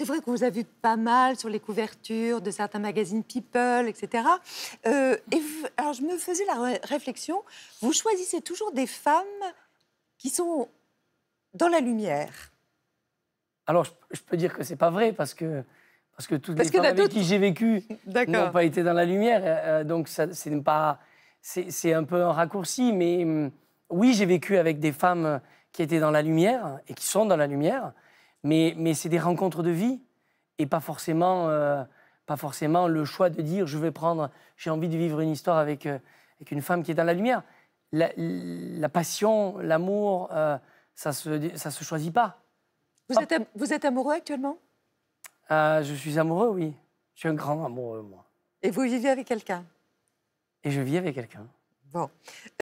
C'est vrai qu'on vous a vu pas mal sur les couvertures de certains magazines People, etc. et euh, alors, je me faisais la réflexion, vous choisissez toujours des femmes qui sont dans la lumière. Alors, je, peux dire que c'est pas vrai parce que parce que toutes les femmes avec qui j'ai vécu n'ont pas été dans la lumière, euh, euh, donc c'est pas c'est un peu un raccourci, mais hum, oui, j'ai vécu avec des femmes qui étaient dans la lumière et qui sont dans la lumière. Mais, c'est des rencontres de vie et pas forcément, euh, pas forcément le choix de dire je vais prendre, j'ai envie de vivre une histoire avec, euh, avec, une femme qui est dans la lumière. La, passion, l'amour, euh, ça ne se, ça se choisit pas. Vous, ah. êtes, vous êtes amoureux actuellement Je suis amoureux, oui. Je suis un grand amoureux, moi. Et vous vivez avec quelqu'un Et je vis avec quelqu'un. Bon.